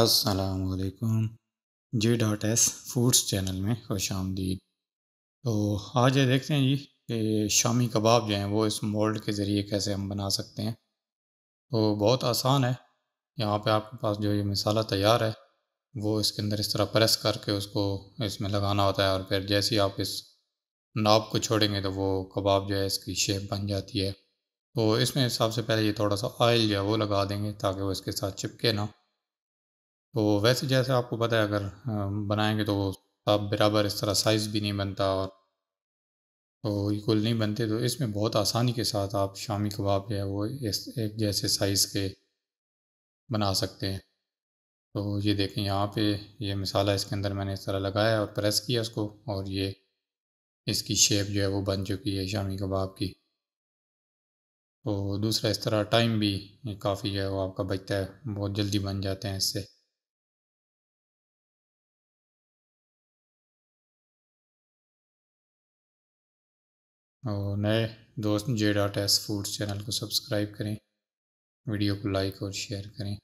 असलकुम J dot S foods channel में खुश आमदीद तो आज ये देखते हैं जी कि शामी कबाब जो हैं वो इस मोल्ड के ज़रिए कैसे हम बना सकते हैं तो बहुत आसान है यहाँ पे आपके पास जो ये मसाला तैयार है वो इसके अंदर इस तरह प्रेस करके उसको इसमें लगाना होता है और फिर जैसे ही आप इस नाप को छोड़ेंगे तो वो कबाब जो है इसकी शेप बन जाती है तो इसमें सबसे पहले ये थोड़ा सा ऑयल जो है वो लगा देंगे ताकि वो इसके साथ चिपके ना तो वैसे जैसे आपको पता है अगर बनाएंगे तो आप बराबर इस तरह साइज़ भी नहीं बनता और तो इक्वल नहीं बनते तो इसमें बहुत आसानी के साथ आप शामी कबाब जो है वो इस एक जैसे साइज़ के बना सकते हैं तो ये देखें यहाँ पे ये मसाला इसके अंदर मैंने इस तरह लगाया और प्रेस किया उसको और ये इसकी शेप जो है वो बन चुकी है शामी कबाब की तो दूसरा इस तरह टाइम भी काफ़ी जो है वो आपका बचता है बहुत जल्दी बन जाते हैं इससे અને દોસ્તો J.A. Test Foods ચેનલ કો સબસ્ક્રાઇબ કરે વિડિયો કો લાઈક ઓર શેર કરે